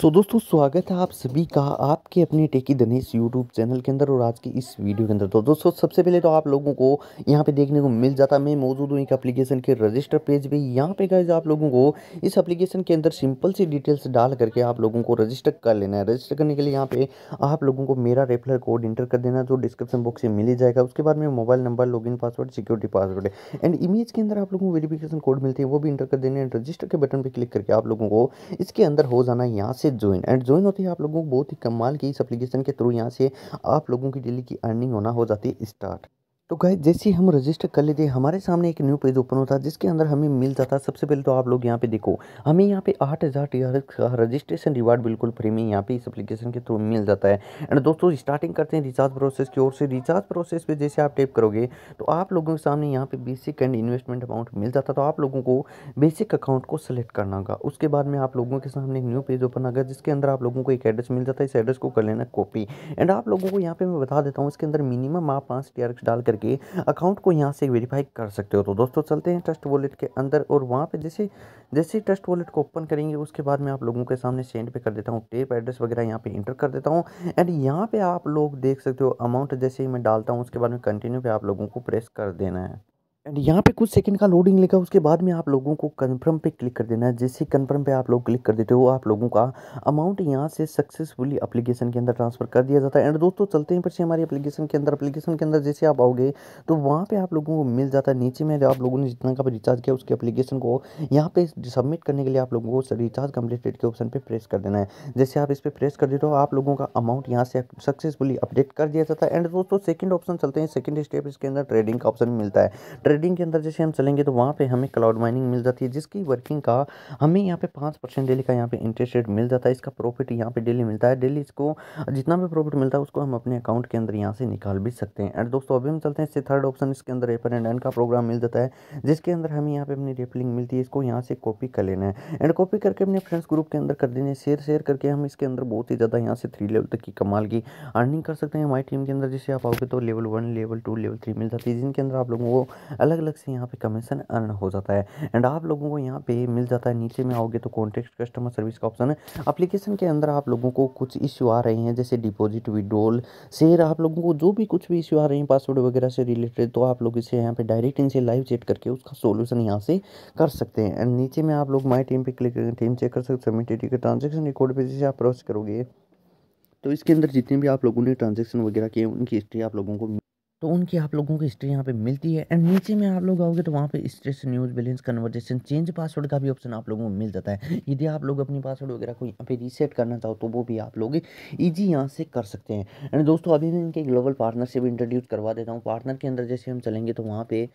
सो so, दोस्तों स्वागत है आप सभी का आपके अपने टेकी दनेश यूट्यूब चैनल के अंदर और आज की इस वीडियो के अंदर तो दोस्तों सबसे पहले तो आप लोगों को यहाँ पे देखने को मिल जाता है मैं मौजूद हूँ एक एप्लीकेशन के रजिस्टर पेज पे यहाँ पे गए आप लोगों को इस एप्लीकेशन के अंदर सिंपल सी डिटेल्स डाल करके आप लोगों को रजिस्टर कर लेना है रजिस्टर करने के लिए यहाँ पे आप लोगों को मेरा रेफलर कोड इंटर कर देना जो डिस्क्रिप्शन बॉक्स में मिल जाएगा उसके बाद में mobile number log password security password and image के अंदर आप लोगों को वेरीफिकेशन कोड मिलती है वो भी इंटर कर देना है रजिस्टर के बटन पर क्लिक करके आप लोगों को इसके अंदर हो जाना है यहाँ से से ज्वाइन एंड ज्वाइन होते ही आप लोगों को बहुत ही कमाल की इस एप्लीकेशन के थ्रू यहाँ से आप लोगों की डेली की अर्निंग होना हो जाती है स्टार्ट तो गए जैसे ही हम रजिस्टर कर लेते हमारे सामने एक न्यू पेज ओपन होता है जिसके अंदर हमें मिल जाता है सबसे पहले तो आप लोग यहाँ पे देखो हमें यहाँ पे आठ हज़ार टी आर का रजिस्ट्रेशन रिवार्ड बिल्कुल फ्री में यहाँ पे इस एप्लीकेशन के थ्रू मिल जाता है एंड दोस्तों स्टार्टिंग करते हैं रिचार्ज प्रोसेस की ओर से रिचार्ज प्रोसेस पर जैसे आप टेप करोगे तो आप लोगों के सामने यहाँ पे बेसिक एंड इन्वेस्टमेंट अमाउंट मिल जाता तो आप लोगों को बेसिक अकाउंट को सिलेक्ट करना होगा उसके बाद में आप लोगों के सामने एक न्यू पेज ओपन आ गया जिसके अंदर आप लोगों को एक एड्रेस मिल जाता है इस एड्रेस को कर लेना कॉपी एंड आप लोगों को यहाँ पे मैं बता देता हूँ इसके अंदर मिनिमम आप पाँच टी डाल कर करके अकाउंट को यहाँ से वेरीफाई कर सकते हो तो दोस्तों चलते हैं ट्रस्ट वॉलेट के अंदर और वहाँ पे जैसे जैसे ट्रस्ट वॉलेट को ओपन करेंगे उसके बाद मैं आप लोगों के सामने सेंड पे कर देता हूँ टेप एड्रेस वगैरह यहाँ पे इंटर कर देता हूँ एंड यहाँ पे आप लोग देख सकते हो अमाउंट जैसे ही मैं डालता हूँ उसके बाद में कंटिन्यू पे आप लोगों को प्रेस कर देना है एंड यहाँ पे कुछ सेकंड का लोडिंग लेगा उसके बाद में आप लोगों को कन्फर्म पे क्लिक कर देना है जैसे कन्फर्म पे आप लोग क्लिक कर देते हो आप लोगों का अमाउंट यहाँ से सक्सेसफुली एप्लीकेशन के अंदर ट्रांसफ़र कर दिया जाता है एंड दोस्तों चलते हैं फिर से हमारी एप्लीकेशन के अंदर एप्लीकेशन के अंदर जैसे आप आओगे तो वहाँ पर आप लोगों को मिल जाता है नीचे में आप लोगों ने जितना का रिचार्ज किया उसके अपलीकेशन को यहाँ पे सबमिट करने के लिए आप लोगों को रिचार्ज कम्प्लीटेड के ऑप्शन पर प्रेस कर देना है जैसे आप इस पर प्रेस कर देते हो आप लोगों का अमाउंट यहाँ से सक्सेसफुली अपडेट कर दिया जाता है एंड दोस्तों सेकेंड ऑप्शन चलते हैं सेकेंड स्टेप इसके अंदर ट्रेडिंग का ऑप्शन मिलता है ट्रेडिंग के अंदर जैसे हम चलेंगे तो वहाँ पे हमें क्लाउड माइनिंग मिल जाती है जिसकी वर्किंग का हमें यहाँ पे पाँच परसेंट डेली का यहाँ पे इंटरेस्ट रेट मिल जाता है इसका प्रॉफिट यहाँ पे डेली मिलता है डेली इसको जितना भी प्रॉफिट मिलता है उसको हम अपने अकाउंट के अंदर यहाँ से निकाल भी सकते हैं एंड दोस्तों अभी हम चलते हैं इससे थर्ड ऑप्शन इसके अंदर रेपर एंड एंड का प्रोग्राम मिल जाता है जिसके अंदर हमें यहाँ पे अपनी रेपलिंग मिलती है इसको यहाँ से कॉपी कर लेना है एंड कॉपी करके अपने फ्रेंड्स ग्रुप के अंदर कर देने शेयर शेयर करके हम इसके अंदर बहुत ही ज़्यादा यहाँ से थ्री लेवल तक की कमाल की अर्निंग कर सकते हैं हमारी टीम के अंदर जिससे आप आओगे तो level one level two level three मिल जाती है जिनके अंदर आप लोगों को अलग अलग से यहाँ पे कमीशन अर्न हो जाता है एंड आप लोगों को यहाँ पे मिल जाता है नीचे में आओगे तो कॉन्टेक्ट कस्टमर सर्विस का ऑप्शन है अप्लीकेशन के अंदर आप लोगों को कुछ इश्यू आ रहे हैं जैसे डिपोजिट विड्रोल शेयर आप लोगों को जो भी कुछ भी इश्यू आ रहे हैं पासवर्ड वगैरह से रिलेटेड तो आप लोग इसे यहाँ पे डायरेक्ट इनसे लाइव चेट करके उसका सोल्यूशन यहाँ से कर सकते हैं एंड नीचे में आप लोग माई टीम पर क्लिक करेंगे टीम चेक कर सकते हैं सबमिटेड के ट्रांजेक्शन रिकॉर्ड पर जैसे आप प्रोसेस करोगे तो इसके अंदर जितने भी आप लोगों ने ट्रांजेक्शन वगैरह किए उनकी हिस्ट्री आप लोगों को तो उनकी आप लोगों की हिस्ट्री यहाँ पे मिलती है एंड नीचे में आप लोग आओगे तो वहाँ पे stress news balance conversion change password का भी ऑप्शन आप लोगों को मिल जाता है यदि आप लोग अपनी पासवर्ड वगैरह को यहाँ पे रीसेट करना चाहो तो वो भी आप लोग ईजी यहाँ से कर सकते हैं एंड दोस्तों अभी मैं इनके ग्लोबल पार्टनरशिप इंट्रोड्यूस करवा देता हूँ पार्टनर के अंदर जैसे हम चलेंगे तो वहाँ पर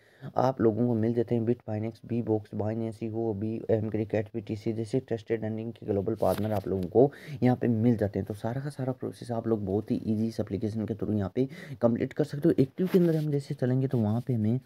आप लोगों को मिल जाते हैं bit finance B box Binance हो B M cricket B T C जैसे ट्रस्टेड एंडिंग के ग्लोबल पार्टनर आप लोगों को यहाँ पर मिल जाते हैं तो सारा का सारा प्रोसेस आप लोग बहुत ही ईजी इस अपलीकेशन के थ्रू यहाँ पे कंप्लीट कर सकते हो एक एक्टिव के अंदर हम जैसे चलेंगे तो वहाँ पे हमें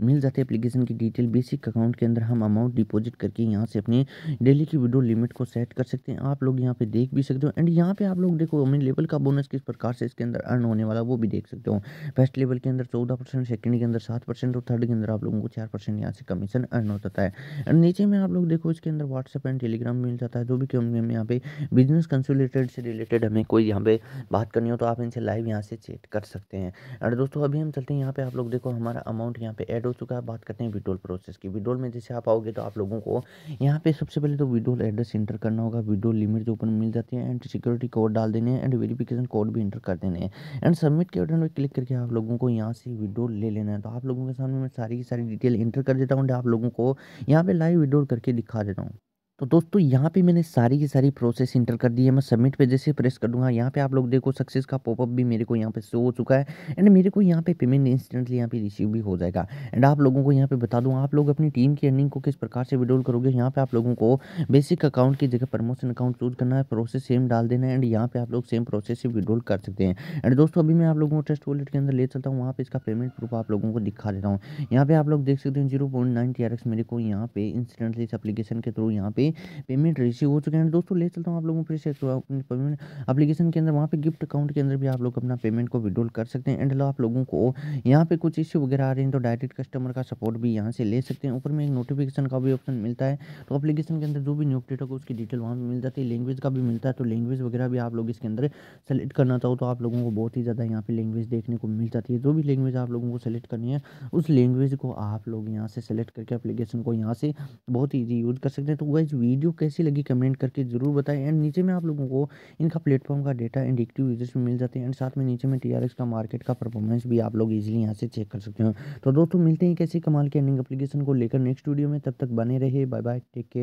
मिल जाते हैं एप्लीकेशन की डिटेल बेसिक अकाउंट के अंदर हम अमाउंट डिपॉजिट करके यहाँ से अपने डेली की विडो लिमिट को सेट कर सकते हैं आप लोग यहाँ पे देख भी सकते हो एंड यहाँ पे आप लोग देखो अमीन लेवल का बोनस किस प्रकार से इसके अंदर अर्न होने वाला वो भी देख सकते हो फर्स्ट लेवल के अंदर चौदह परसेंट सेकेंड के अंदर सात परसेंट और थर्ड के अंदर आप लोगों को चार परसेंट यहाँ से कमीशन अर्न हो जाता है एंड नीचे में आप लोग देखो इसके अंदर व्हाट्सएप एंड टेलीग्राम मिल जाता है जो भी कंपनी हमें यहाँ पे बिजनेस कंसुलेटेड से रिलेटेड हमें कोई यहाँ पे बात करनी हो तो आप इनसे लाइव यहाँ से चेट कर सकते हैं एंड दोस्तों अभी हम चलते हैं यहाँ पे आप लोग देखो हमारा अमाउंट यहाँ पे एड हो चुका है बात करते हैं विड्रोल प्रोसेस की विड्रोल में जैसे आप आओगे तो आप लोगों को यहाँ पे सबसे पहले तो विड्रोल एड्रेस इंटर करना होगा विड्रोल लिमिट जो ऊपर मिल जाती है एंड सिक्योरिटी कोड डाल देने हैं एंड वेरीफिकेशन कोड भी इंटर कर देने हैं एंड सबमिट के बटन पर क्लिक करके आप लोगों को यहाँ से विड्रोल ले लेना है तो आप लोगों के सामने मैं सारी की सारी डिटेल इंटर कर देता हूँ एंड आप लोगों को यहाँ पर लाइव विड्रोल करके दिखा देता हूँ तो दोस्तों यहाँ पे मैंने सारी की सारी प्रोसेस इंटर कर दी है मैं सबमिट पे जैसे प्रेस कर दूंगा यहाँ पे आप लोग देखो सक्सेस का पॉपअप भी मेरे को यहाँ पे शो हो चुका है एंड मेरे को यहाँ पे पेमेंट इंस्टेंटली यहाँ पे रिसीव भी हो जाएगा एंड आप लोगों को यहाँ पे बता दूँ आप लोग अपनी टीम की अर्निंग को किस प्रकार से विड्रोल करोगे यहाँ पे आप लोगों को बेसिक अकाउंट की जगह प्रमोशन अकाउंट चूज करना है प्रोसेस सेम डाल देना है एंड यहाँ पे आप लोग सेम प्रोसेस से विड्रोल कर सकते हैं एंड दोस्तों अभी मैं आप लोगों को ट्रस्ट वॉलेट के अंदर ले चलता हूँ वहाँ पे इसका पेमेंट प्रूफ आप लोगों को दिखा देता हूँ यहाँ पे आप लोग देख सकते हैं zero point nine T R X मेरे को यहाँ पे इंस्टेंटली इस अपलीकेशन के थ्रू यहाँ पे पेमेंट रिसीव हो चुके हैं दोस्तों ले चलता हूँ आप लोगों फिर से अपने पेमेंट अपलीकेशन के अंदर वहाँ पे गिफ्ट अकाउंट के अंदर भी आप लोग अपना पेमेंट को विड्रोल कर सकते हैं एंड लो आप लोगों को यहाँ पे कुछ इश्यू वगैरह आ रहे हैं तो डायरेक्ट कस्टमर का सपोर्ट भी यहाँ से ले सकते हैं ऊपर में एक नोटिफिकेशन का भी ऑप्शन मिलता है तो अपलीकेशन के अंदर जो भी न्यू अपडेट होगा उसकी डिटेल वहाँ पर मिल जाती है लैंग्वेज का भी मिलता है तो लैंग्वेज वगैरह भी आप लोग इसके अंदर सेलेक्ट करना चाहो तो आप लोगों को बहुत ही ज़्यादा यहाँ पर लैंग्वेज देखने को मिल जाती है जो भी लैंग्वेज आप लोगों को सेलेक्ट करनी है उस लैंग्वेज को आप लोग यहाँ से सेलेक्ट करके अपलीकेशन को यहाँ से बहुत ईजी यूज़ कर सकते हैं तो वह गाइज वीडियो कैसी लगी कमेंट करके जरूर बताएं एंड नीचे में आप लोगों को इनका प्लेटफॉर्म का डेटा एंड एक्टिव यूजर्स भी मिल जाते हैं एंड साथ में नीचे में टी का मार्केट का परफॉर्मेंस भी आप लोग ईजिली यहाँ से चेक कर सकते हो तो दोस्तों मिलते हैं कैसे कमाल के एंडिंग एप्लीकेशन को लेकर नेक्स्ट वीडियो में तब तक बने रहे बाय बाय टेक केयर